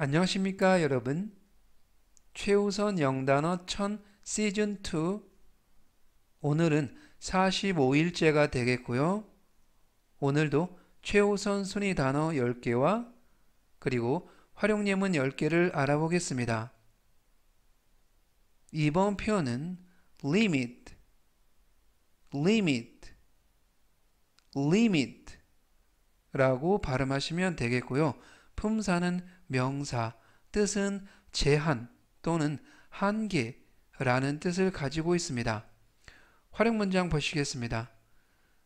안녕하십니까 여러분 최우선 영단어 1000 시즌2 오늘은 45일째가 되겠고요 오늘도 최우선 순위 단어 10개와 그리고 활용 예문 10개를 알아보겠습니다 이번 표현은 limit limit limit 라고 발음하시면 되겠고요 품사는 명사, 뜻은 제한 또는 한계라는 뜻을 가지고 있습니다. 활용 문장 보시겠습니다.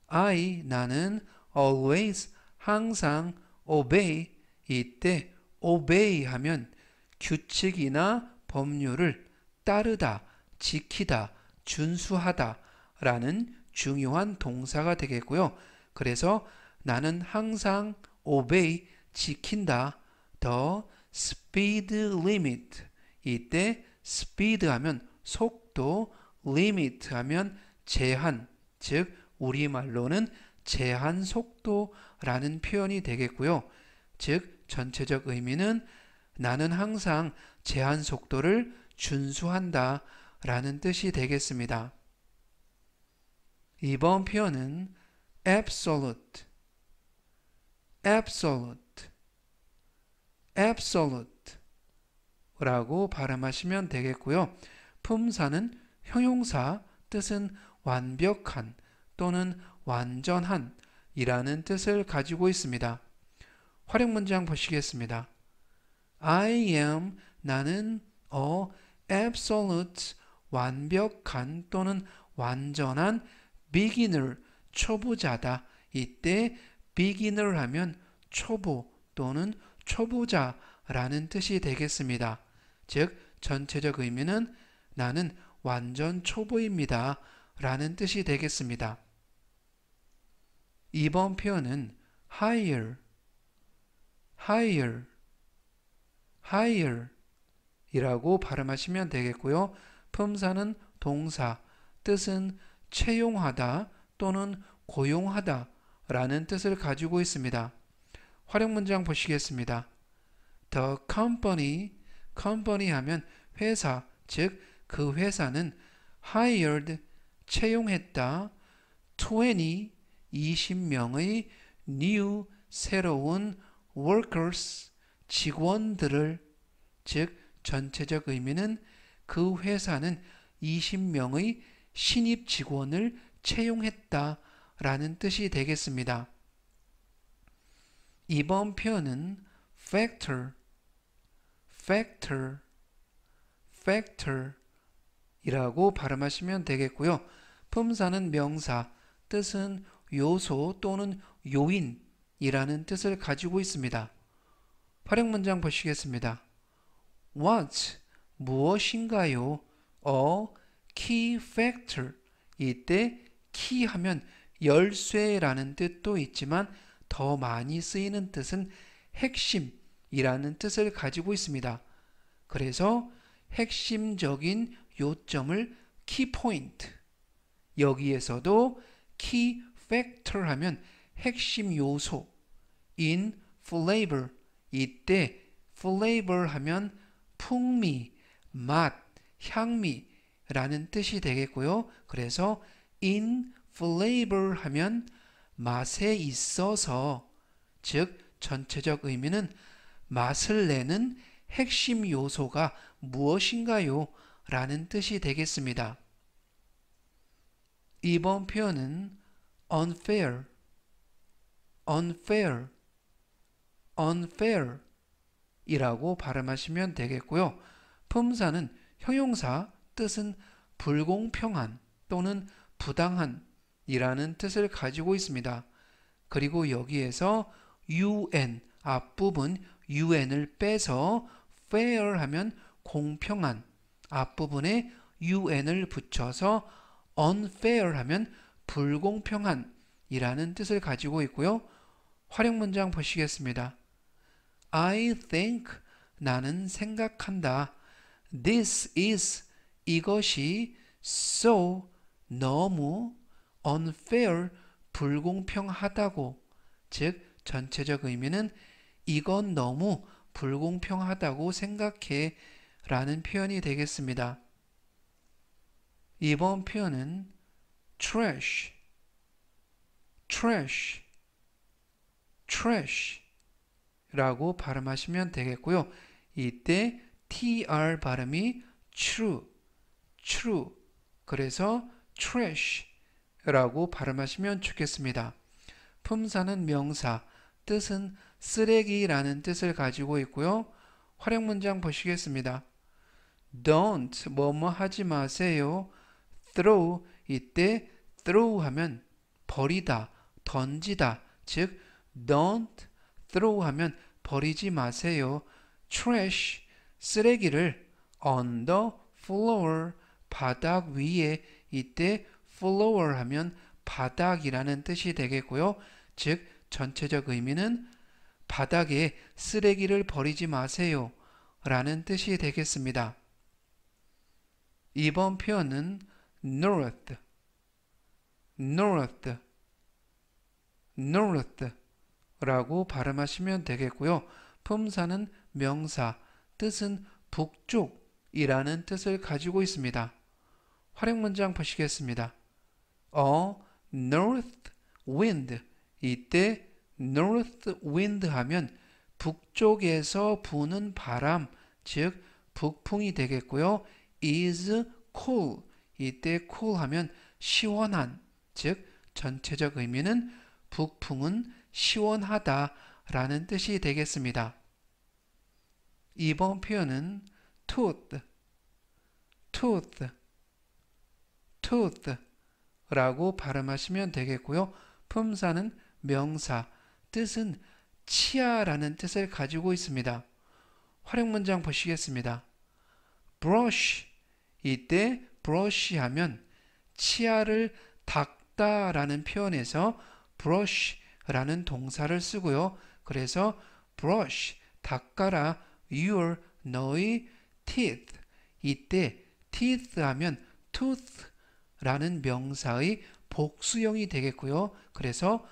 I, 나는 always, 항상 obey, 이때 obey 하면 규칙이나 법률을 따르다, 지키다, 준수하다 라는 중요한 동사가 되겠고요. 그래서 나는 항상 obey, 지킨다 the speed limit 이때 speed 하면 속도 limit 하면 제한 즉 우리말로는 제한 속도라는 표현이 되겠고요. 즉 전체적 의미는 나는 항상 제한 속도를 준수한다 라는 뜻이 되겠습니다. 이번 표현은 absolute, absolute absolute라고 발음하시면 되겠고요. 품사는 형용사, 뜻은 완벽한 또는 완전한 이라는 뜻을 가지고 있습니다. 활용 문장 보시겠습니다. I am 나는 a absolute 완벽한 또는 완전한 beginner 초보자다. 이때 beginner 하면 초보 또는 초보자라는 뜻이 되겠습니다. 즉 전체적 의미는 나는 완전 초보입니다. 라는 뜻이 되겠습니다. 2번 표현은 higher, higher, higher 이라고 발음하시면 되겠고요. 품사는 동사, 뜻은 채용하다 또는 고용하다 라는 뜻을 가지고 있습니다. 활용 문장 보시겠습니다. The company, company 하면 회사, 즉 그 회사는 hired, 채용했다, 20, 20명의 new, 새로운 workers, 직원들을, 즉 전체적 의미는 그 회사는 20명의 신입 직원을 채용했다 라는 뜻이 되겠습니다. 이번 표현은 factor, factor, factor 이라고 발음하시면 되겠고요. 품사는 명사, 뜻은 요소 또는 요인이라는 뜻을 가지고 있습니다. 활용 문장 보시겠습니다. What 무엇인가요? 어 key factor 이때 key 하면 열쇠라는 뜻도 있지만 더 많이 쓰이는 뜻은 핵심이라는 뜻을 가지고 있습니다. 그래서 핵심적인 요점을 키포인트 여기에서도 키 팩터 하면 핵심 요소 in flavor 이때 flavor 하면 풍미, 맛, 향미라는 뜻이 되겠고요. 그래서 in flavor 하면 맛에 있어서 즉 전체적 의미는 맛을 내는 핵심 요소가 무엇인가요? 라는 뜻이 되겠습니다. 2번 표현은 unfair, unfair, unfair 이라고 발음하시면 되겠고요. 품사는 형용사, 뜻은 불공평한 또는 부당한 이라는 뜻을 가지고 있습니다. 그리고 여기에서 un 앞부분 un을 빼서 fair 하면 공평한 앞부분에 un을 붙여서 unfair 하면 불공평한 이라는 뜻을 가지고 있고요. 활용 문장 보시겠습니다. I think 나는 생각한다. This is 이것이 so 너무 unfair, 불공평하다고. 즉, 전체적 의미는 이건 너무 불공평하다고 생각해 라는 표현이 되겠습니다. 이번 표현은 trash, trash, trash 라고 발음하시면 되겠고요. 이때 tr 발음이 true, true. 그래서 trash 라고 발음하시면 좋겠습니다. 품사는 명사, 뜻은 쓰레기라는 뜻을 가지고 있고요. 활용 문장 보시겠습니다. Don't 뭐 뭐 하지 마세요. Throw 이때 throw 하면 버리다, 던지다. 즉 don't throw 하면 버리지 마세요. trash 쓰레기를 on the floor 바닥 위에 이때 floor 하면 바닥이라는 뜻이 되겠고요. 즉 전체적 의미는 바닥에 쓰레기를 버리지 마세요 라는 뜻이 되겠습니다. 이번 표현은 north, north, north 라고 발음하시면 되겠고요. 품사는 명사, 뜻은 북쪽이라는 뜻을 가지고 있습니다. 활용 문장 보시겠습니다. a 어? north wind 이때 north wind 하면 북쪽에서 부는 바람 즉 북풍이 되겠고요. is cool 이때 cool 하면 시원한 즉 전체적 의미는 북풍은 시원하다 라는 뜻이 되겠습니다. 이번 표현은 tooth, tooth, tooth 라고 발음하시면 되겠고요. 품사는 명사, 뜻은 치아라는 뜻을 가지고 있습니다. 활용 문장 보시겠습니다. brush 이때 brush 하면 치아를 닦다 라는 표현에서 brush 라는 동사를 쓰고요. 그래서 brush 닦아라 your 너의 teeth 이때 teeth 하면 tooth 라는 명사의 복수형이 되겠고요. 그래서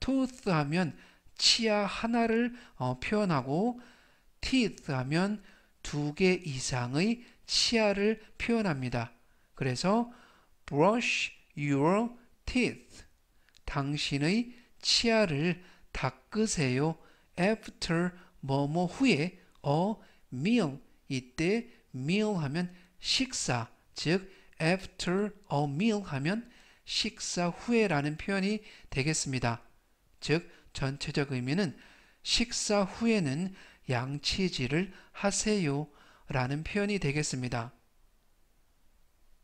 tooth 하면 치아 하나를 어, 표현하고 teeth 하면 두 개 이상의 치아를 표현합니다. 그래서 brush your teeth 당신의 치아를 닦으세요. after 뭐뭐 후에 a meal 이때 meal 하면 식사 즉 after a meal 하면 식사 후에라는 표현이 되겠습니다. 즉 전체적 의미는 식사 후에는 양치질을 하세요 라는 표현이 되겠습니다.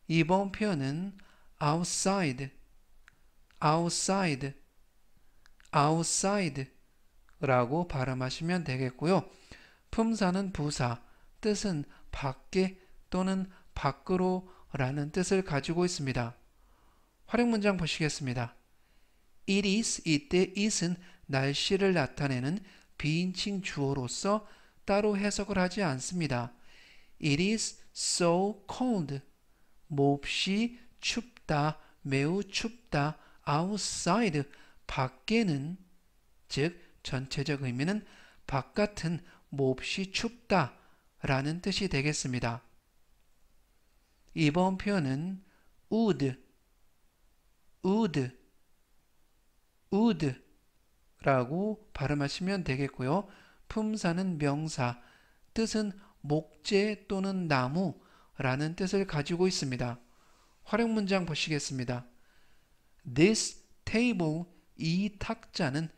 이번 표현은 outside, outside, outside 라고 발음하시면 되겠고요. 품사는 부사, 뜻은 밖에 또는 밖으로 라는 뜻을 가지고 있습니다. 활용 문장 보시겠습니다. It is 이때 it은 날씨를 나타내는 비인칭 주어로서 따로 해석을 하지 않습니다. It is so cold. 몹시 춥다, 매우 춥다. outside 밖에는 즉 전체적 의미는 바깥은 몹시 춥다 라는 뜻이 되겠습니다. 이번 표현은 would, would, would 라고 발음하시면 되겠고요. 품사는 명사, 뜻은 목재 또는 나무 라는 뜻을 가지고 있습니다. 활용 문장 보시겠습니다. This table, 이 탁자는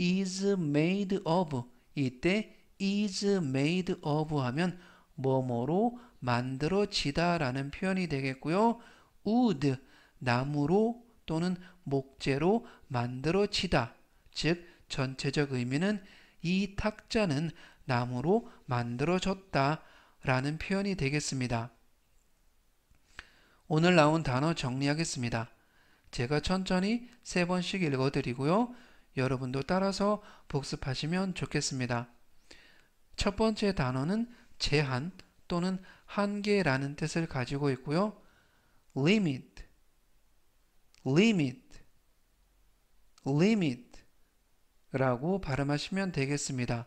is made of 이때 is made of 하면 뭐뭐로 만들어지다라는 표현이 되겠고요. wood 나무로 또는 목재로 만들어지다. 즉 전체적 의미는 이 탁자는 나무로 만들어졌다 라는 표현이 되겠습니다. 오늘 나온 단어 정리하겠습니다. 제가 천천히 세 번씩 읽어드리고요. 여러분도 따라서 복습하시면 좋겠습니다. 첫 번째 단어는 제한, 또는 한계라는 뜻을 가지고 있고요. limit, limit, limit 라고 발음하시면 되겠습니다.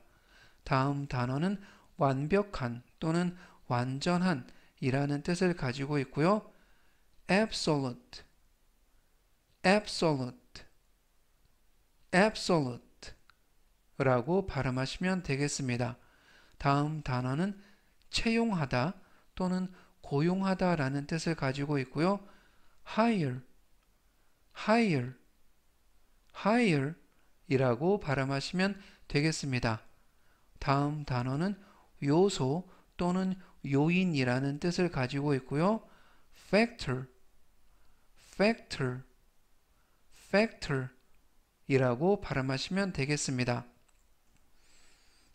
다음 단어는 완벽한 또는 완전한 이라는 뜻을 가지고 있고요. absolute, absolute, absolute 라고 발음하시면 되겠습니다. 다음 단어는 채용하다 또는 고용하다라는 뜻을 가지고 있고요. hire, hire, hire 이라고 발음하시면 되겠습니다. 다음 단어는 요소 또는 요인이라는 뜻을 가지고 있고요. factor, factor, factor 이라고 발음하시면 되겠습니다.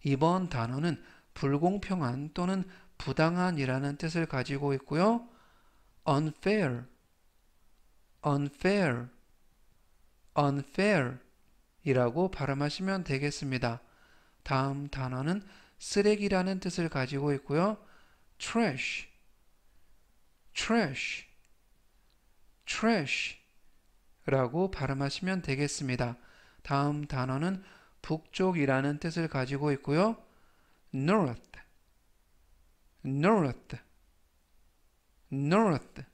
이번 단어는 불공평한 또는 부당한이라는 뜻을 가지고 있고요. unfair, unfair, unfair 이라고 발음하시면 되겠습니다. 다음 단어는 쓰레기라는 뜻을 가지고 있고요. trash, trash, trash 라고 발음하시면 되겠습니다. 다음 단어는 북쪽이라는 뜻을 가지고 있고요. north north north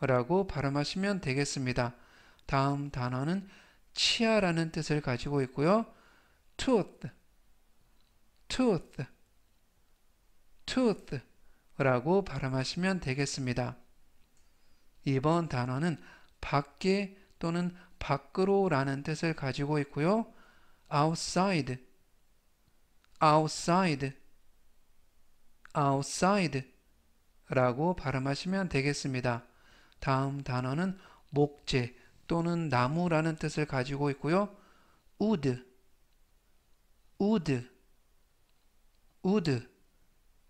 라고 발음하시면 되겠습니다. 다음 단어는 치아라는 뜻을 가지고 있고요. tooth tooth tooth 라고 발음하시면 되겠습니다. 이번 단어는 밖에 또는 밖으로 라는 뜻을 가지고 있고요. outside outside, outside 라고 발음하시면 되겠습니다. 다음 단어는 목재 또는 나무라는 뜻을 가지고 있고요. wood, wood, wood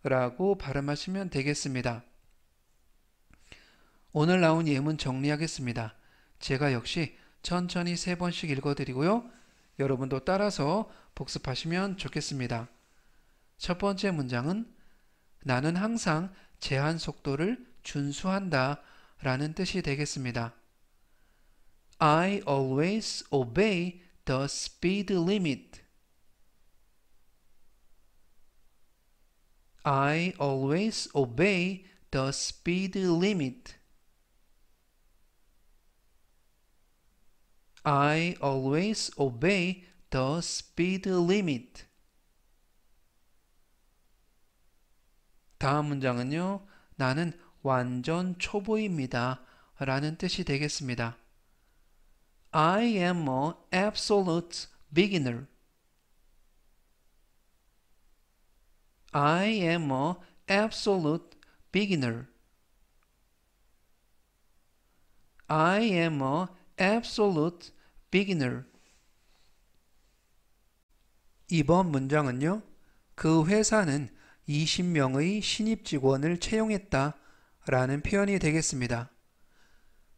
라고 발음하시면 되겠습니다. 오늘 나온 예문 정리하겠습니다. 제가 역시 천천히 세 번씩 읽어드리고요. 여러분도 따라서 복습하시면 좋겠습니다. 첫 번째 문장은 나는 항상 제한 속도를 준수한다 라는 뜻이 되겠습니다. I always obey the speed limit. I always obey the speed limit. I always obey the speed limit. 다음 문장은요. 나는 완전 초보입니다. 라는 뜻이 되겠습니다. I am a absolute beginner. I am a absolute beginner. I am a absolute beginner. 2번 문장은요. 그 회사는 20명의 신입 직원을 채용했다 라는 표현이 되겠습니다.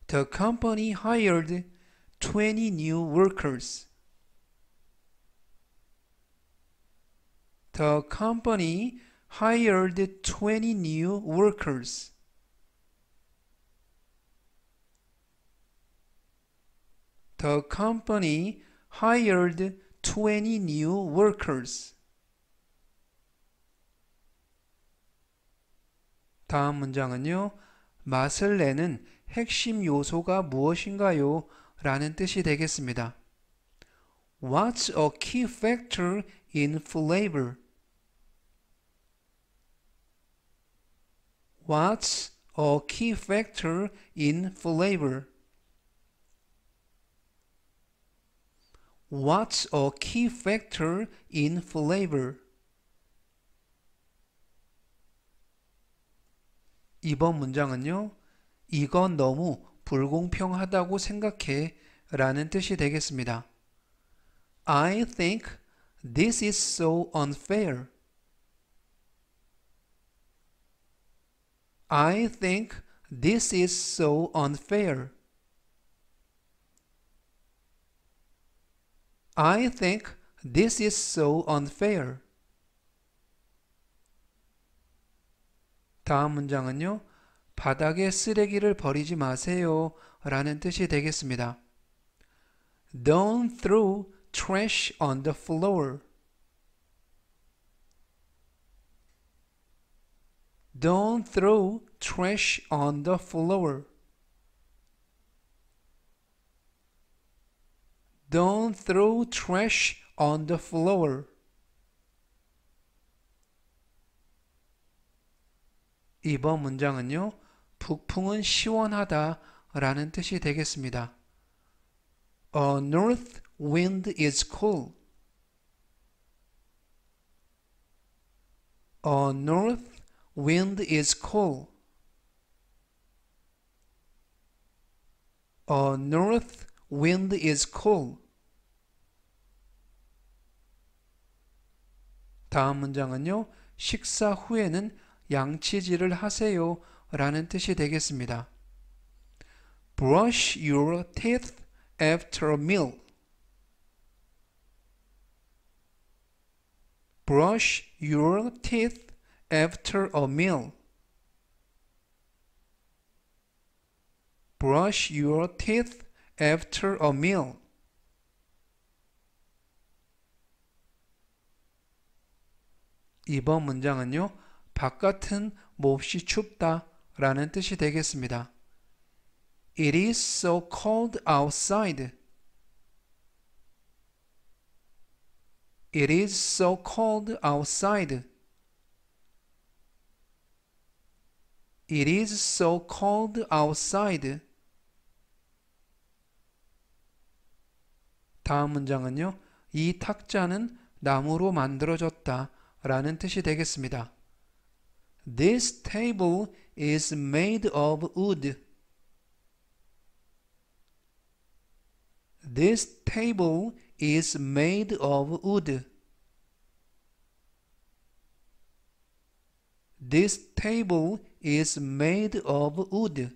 The company hired 20 new workers. The company hired 20 new workers. The company hired 20 new workers. 다음 문장은요. 맛을 내는 핵심 요소가 무엇인가요? 라는 뜻이 되겠습니다. What's a key factor in flavor? What's a key factor in flavor? What's a key factor in flavor? 2번 문장은요. 이건 너무 불공평하다고 생각해 라는 뜻이 되겠습니다. I think this is so unfair. I think this is so unfair. I think this is so unfair. 다음 문장은요. 바닥에 쓰레기를 버리지 마세요. 라는 뜻이 되겠습니다. Don't throw trash on the floor. Don't throw trash on the floor. Don't throw trash on the floor. 이번 문장은요. 북풍은 시원하다라는 뜻이 되겠습니다. A north wind is cool. A north wind is cool. A north Wind is cool. 다음 문장은요. 식사 후에는 양치질을 하세요 라는 뜻이 되겠습니다. Brush your teeth after a meal. brush your teeth after a meal. brush your teeth after a meal. 이번 문장은요. 바깥은 몹시 춥다 라는 뜻이 되겠습니다. It is so cold outside. It is so cold outside. It is so cold outside. 다음 문장은요. 이 탁자는 나무로 만들어졌다 라는 뜻이 되겠습니다. This table is made of wood. This table is made of wood. This table is made of wood.